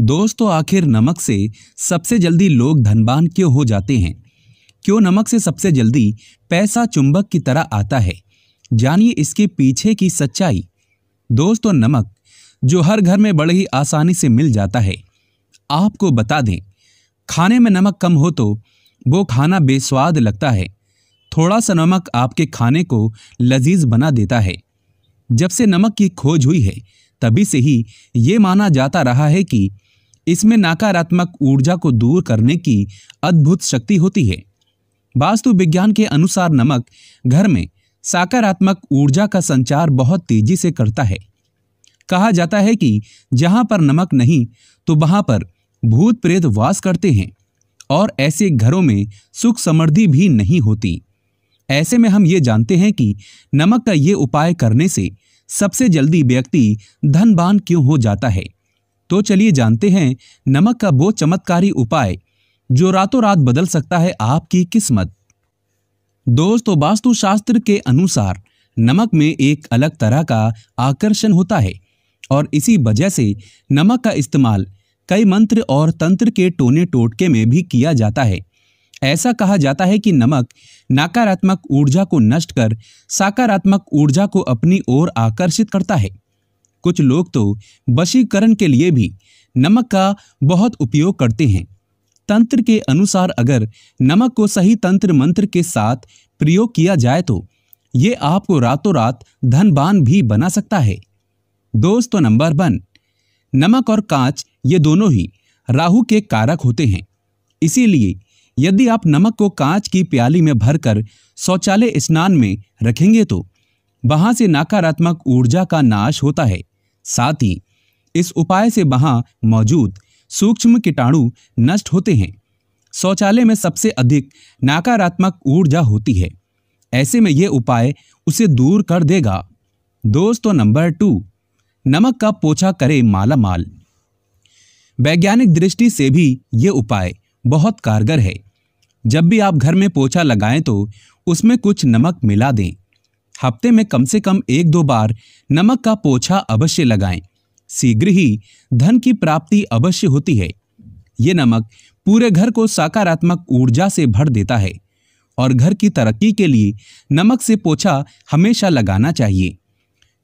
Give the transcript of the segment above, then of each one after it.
दोस्तों आखिर नमक से सबसे जल्दी लोग धनबान क्यों हो जाते हैं क्यों नमक से सबसे जल्दी पैसा चुंबक की तरह आता है जानिए इसके पीछे की सच्चाई दोस्तों नमक जो हर घर में बड़े ही आसानी से मिल जाता है आपको बता दें खाने में नमक कम हो तो वो खाना बेस्वाद लगता है थोड़ा सा नमक आपके खाने को लजीज बना देता है जब से नमक की खोज हुई है तभी से ही ये माना जाता रहा है कि इसमें नकारात्मक ऊर्जा को दूर करने की अद्भुत शक्ति होती है वास्तु विज्ञान के अनुसार नमक घर में सकारात्मक ऊर्जा का संचार बहुत तेजी से करता है कहा जाता है कि जहां पर नमक नहीं तो वहां पर भूत प्रेत वास करते हैं और ऐसे घरों में सुख समृद्धि भी नहीं होती ऐसे में हम ये जानते हैं कि नमक का ये उपाय करने से सबसे जल्दी व्यक्ति धनबान क्यों हो जाता है तो चलिए जानते हैं नमक का वो चमत्कारी उपाय जो रातों रात बदल सकता है आपकी किस्मत दोस्तों वास्तुशास्त्र के अनुसार नमक में एक अलग तरह का आकर्षण होता है और इसी वजह से नमक का इस्तेमाल कई मंत्र और तंत्र के टोने टोटके में भी किया जाता है ऐसा कहा जाता है कि नमक नकारात्मक ऊर्जा को नष्ट कर सकारात्मक ऊर्जा को अपनी ओर आकर्षित करता है कुछ लोग तो वशीकरण के लिए भी नमक का बहुत उपयोग करते हैं तंत्र के अनुसार अगर नमक को सही तंत्र मंत्र के साथ प्रयोग किया जाए तो ये आपको रातों रात धनबान भी बना सकता है दोस्तों नंबर वन नमक और कांच ये दोनों ही राहु के कारक होते हैं इसीलिए यदि आप नमक को कांच की प्याली में भरकर शौचालय स्नान में रखेंगे तो वहां से नकारात्मक ऊर्जा का नाश होता है साथ ही इस उपाय से वहाँ मौजूद सूक्ष्म कीटाणु नष्ट होते हैं शौचालय में सबसे अधिक नकारात्मक ऊर्जा होती है ऐसे में यह उपाय उसे दूर कर देगा दोस्तों नंबर टू नमक का पोछा करें माला माल वैज्ञानिक दृष्टि से भी ये उपाय बहुत कारगर है जब भी आप घर में पोछा लगाएं तो उसमें कुछ नमक मिला दें हफ्ते में कम से कम एक दो बार नमक का पोछा अवश्य लगाएं शीघ्र ही धन की प्राप्ति अवश्य होती है ये नमक पूरे घर को सकारात्मक ऊर्जा से भर देता है और घर की तरक्की के लिए नमक से पोछा हमेशा लगाना चाहिए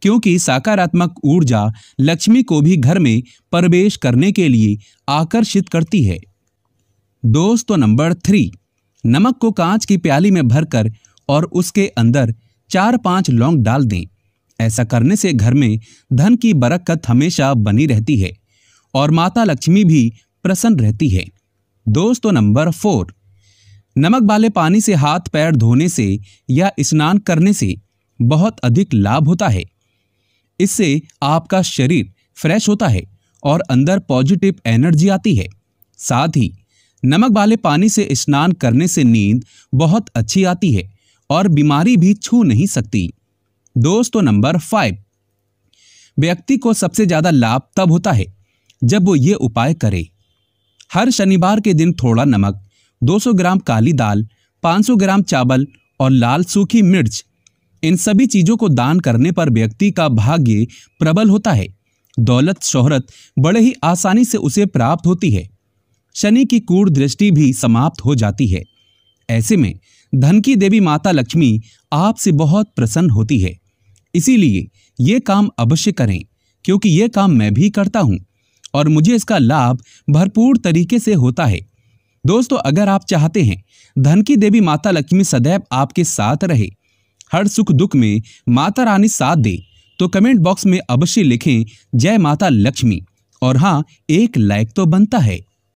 क्योंकि सकारात्मक ऊर्जा लक्ष्मी को भी घर में प्रवेश करने के लिए आकर्षित करती है दोस्तों नंबर थ्री नमक को कांच की प्याली में भरकर और उसके अंदर चार पांच लौंग डाल दें ऐसा करने से घर में धन की बरकत हमेशा बनी रहती है और माता लक्ष्मी भी प्रसन्न रहती है दोस्तों नंबर फोर नमक वाले पानी से हाथ पैर धोने से या स्नान करने से बहुत अधिक लाभ होता है इससे आपका शरीर फ्रेश होता है और अंदर पॉजिटिव एनर्जी आती है साथ ही नमक वाले पानी से स्नान करने से नींद बहुत अच्छी आती है और बीमारी भी छू नहीं सकती दोस्तों तो नंबर फाइव व्यक्ति को सबसे ज़्यादा लाभ तब होता है जब वो ये उपाय करे हर शनिवार के दिन थोड़ा नमक 200 ग्राम काली दाल 500 ग्राम चावल और लाल सूखी मिर्च इन सभी चीज़ों को दान करने पर व्यक्ति का भाग्य प्रबल होता है दौलत शोहरत बड़े ही आसानी से उसे प्राप्त होती है शनि की कूड़ दृष्टि भी समाप्त हो जाती है ऐसे में धन की देवी माता लक्ष्मी आपसे बहुत प्रसन्न होती है इसीलिए ये काम अवश्य करें क्योंकि ये काम मैं भी करता हूँ और मुझे इसका लाभ भरपूर तरीके से होता है दोस्तों अगर आप चाहते हैं धन की देवी माता लक्ष्मी सदैव आपके साथ रहे हर सुख दुख में माता रानी साथ दे तो कमेंट बॉक्स में अवश्य लिखें जय माता लक्ष्मी और हाँ एक लाइक तो बनता है